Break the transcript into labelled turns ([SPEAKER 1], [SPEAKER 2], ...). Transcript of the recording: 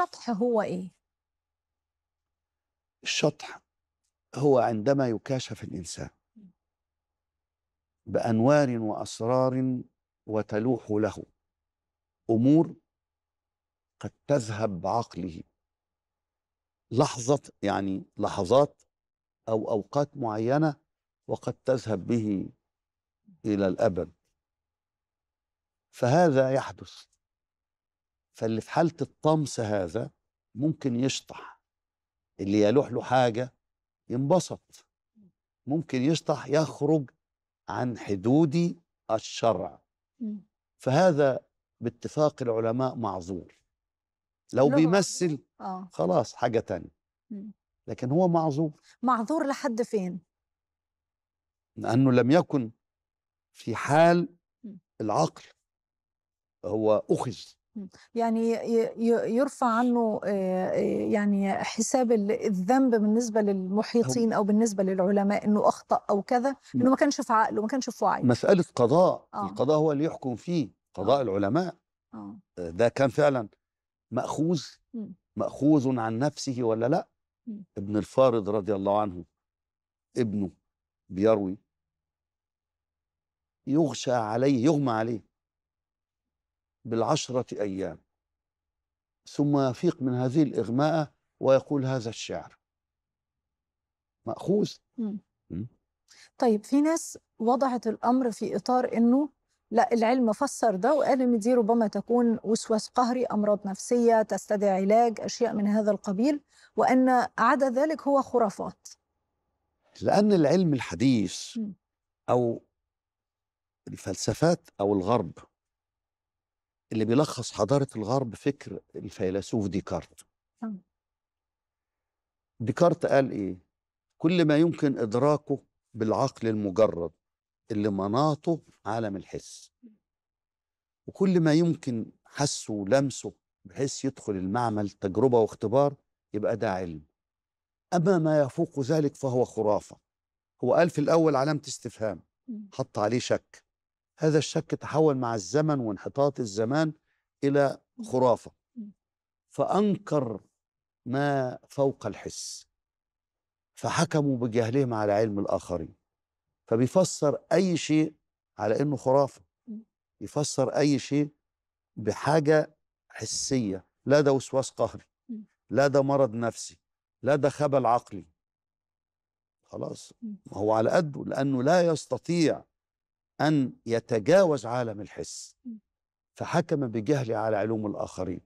[SPEAKER 1] الشطح هو إيه؟
[SPEAKER 2] الشطح هو عندما يكاشف الإنسان بأنوار وأسرار وتلوح له أمور قد تذهب بعقله لحظة يعني لحظات أو أوقات معينة وقد تذهب به إلى الأبد فهذا يحدث فاللي في حالة الطمس هذا ممكن يشطح اللي يلوح له حاجة ينبسط ممكن يشطح يخرج عن حدود الشرع فهذا باتفاق العلماء معذور لو بيمثل آه. خلاص حاجة تانية لكن هو معذور
[SPEAKER 1] معذور لحد فين؟
[SPEAKER 2] لأنه لم يكن في حال العقل هو أخذ
[SPEAKER 1] يعني يرفع عنه يعني حساب الذنب بالنسبه للمحيطين او بالنسبه للعلماء انه اخطا او كذا انه ما كانش في عقله ما كانش في وعيه مساله
[SPEAKER 2] قضاء آه. القضاء هو اللي يحكم فيه آه. قضاء آه. العلماء آه. ده كان فعلا ماخوذ ماخوذ عن نفسه ولا لا م. ابن الفارض رضي الله عنه ابنه بيروي يغشى عليه يغمى عليه بالعشرة أيام ثم يفيق من هذه الإغماءة ويقول هذا الشعر مأخوذ
[SPEAKER 1] طيب في ناس وضعت الأمر في إطار أنه لا العلم فسر ده وقال ان دي ربما تكون وسواس قهري امراض نفسيه تستدعي علاج اشياء من هذا القبيل وان عدا ذلك هو خرافات
[SPEAKER 2] لان العلم الحديث او الفلسفات او الغرب اللي بيلخص حضاره الغرب فكر الفيلسوف ديكارت آه. ديكارت قال ايه كل ما يمكن ادراكه بالعقل المجرد اللي مناطه عالم الحس وكل ما يمكن حسه ولمسه بحيث يدخل المعمل تجربه واختبار يبقى ده علم اما ما يفوق ذلك فهو خرافه هو قال في الاول علامه استفهام حط عليه شك هذا الشك تحول مع الزمن وانحطاط الزمان إلى خرافة فأنكر ما فوق الحس فحكموا بجهلهم على علم الآخرين فبيفسر أي شيء على إنه خرافة يفسر أي شيء بحاجة حسية لا ده وسواس قهري لا ده مرض نفسي لا ده خبل عقلي خلاص هو على قده لأنه لا يستطيع أن يتجاوز عالم الحس فحكم بجهله على علوم الآخرين